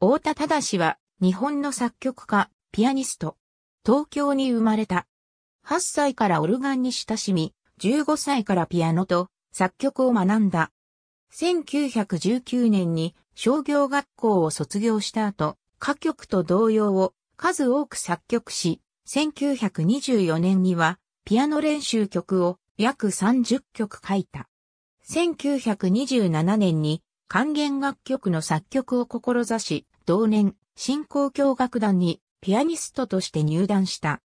大田忠は、日本の作曲家、ピアニスト。東京に生まれた。8歳からオルガンに親しみ、15歳からピアノと作曲を学んだ。1919年に商業学校を卒業した後、歌曲と同様を数多く作曲し、1924年にはピアノ練習曲を約30曲書いた。1927年に管弦楽曲の作曲を志し、同年、新興教楽団にピアニストとして入団した。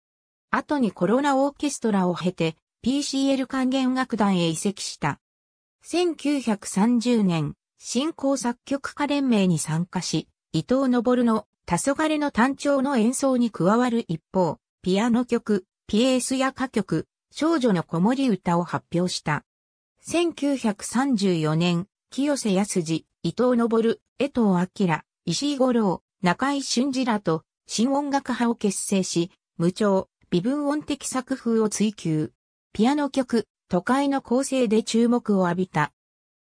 後にコロナオーケストラを経て、PCL 管弦楽団へ移籍した。1930年、新興作曲家連盟に参加し、伊藤昇の黄昏の単調の演奏に加わる一方、ピアノ曲、ピエースや歌曲、少女の子守歌を発表した。1934年、清瀬康次、伊藤昇、江藤明、石井五郎、中井俊二らと、新音楽派を結成し、無調、微分音的作風を追求。ピアノ曲、都会の構成で注目を浴びた。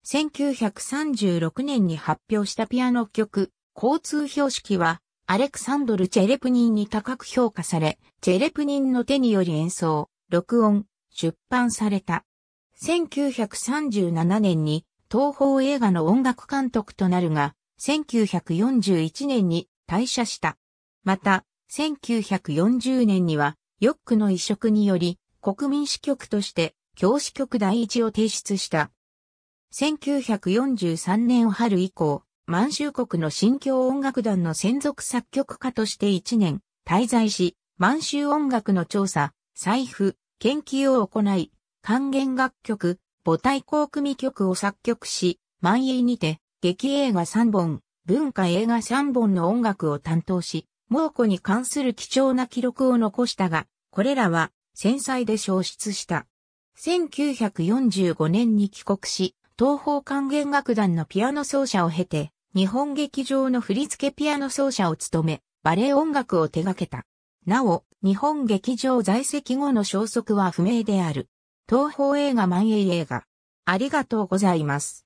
1936年に発表したピアノ曲、交通標識は、アレクサンドル・チェレプニンに高く評価され、チェレプニンの手により演奏、録音、出版された。1937年に東宝映画の音楽監督となるが、1941年に退社した。また、1940年には、ヨックの移植により、国民支局として、教師局第一を提出した。1943年春以降、満州国の新疆音楽団の専属作曲家として1年滞在し、満州音楽の調査、財布、研究を行い、還元楽曲、母体校組曲を作曲し、満員にて、劇映画3本、文化映画3本の音楽を担当し、猛虎に関する貴重な記録を残したが、これらは、戦災で消失した。1945年に帰国し、東方管弦楽団のピアノ奏者を経て、日本劇場の振付ピアノ奏者を務め、バレエ音楽を手掛けた。なお、日本劇場在籍後の消息は不明である。東宝映画万映映画。ありがとうございます。